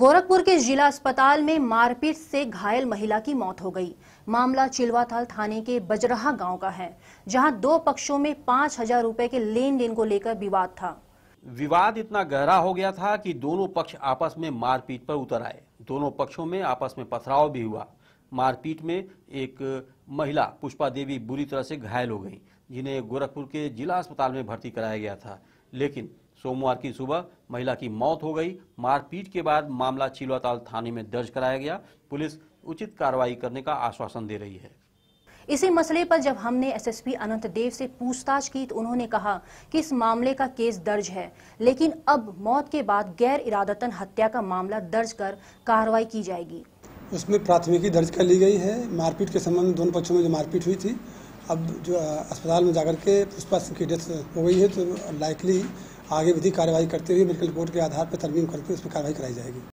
गोरखपुर के जिला अस्पताल में मारपीट से घायल महिला की मौत हो गई मामला चिलवाथाल थाने के बजरहा गांव का है जहां दो पक्षों में पांच हजार रूपए के लेन देन को लेकर विवाद था विवाद इतना गहरा हो गया था कि दोनों पक्ष आपस में मारपीट पर उतर आए दोनों पक्षों में आपस में पथराव भी हुआ मारपीट में एक महिला पुष्पा देवी बुरी तरह से घायल हो गई जिन्हें गोरखपुर के जिला अस्पताल में भर्ती कराया गया था लेकिन सोमवार की सुबह महिला की मौत हो गई मारपीट के बाद मामला चिलवाताल थाने में दर्ज कराया गया पुलिस उचित कार्रवाई करने का आश्वासन दे रही है इसी मसले पर जब हमने एसएसपी अनंत देव से पूछताछ की तो उन्होंने कहा कि इस मामले का केस दर्ज है लेकिन अब मौत के बाद गैर इरादतन हत्या का मामला दर्ज कर कार्रवाई की जाएगी उसमें प्राथमिकी दर्ज कर ली गई है मारपीट के संबंध में दोनों पक्षों में जो मारपीट हुई थी अब जो अस्पताल में जाकर के पुष्पा सिंह की डेथ हो गई है तो लाइकली आगे विधि कार्यवाही करते हुए मेडिकल रिपोर्ट के आधार पर तरमीम करके पर कार्रवाई कराई जाएगी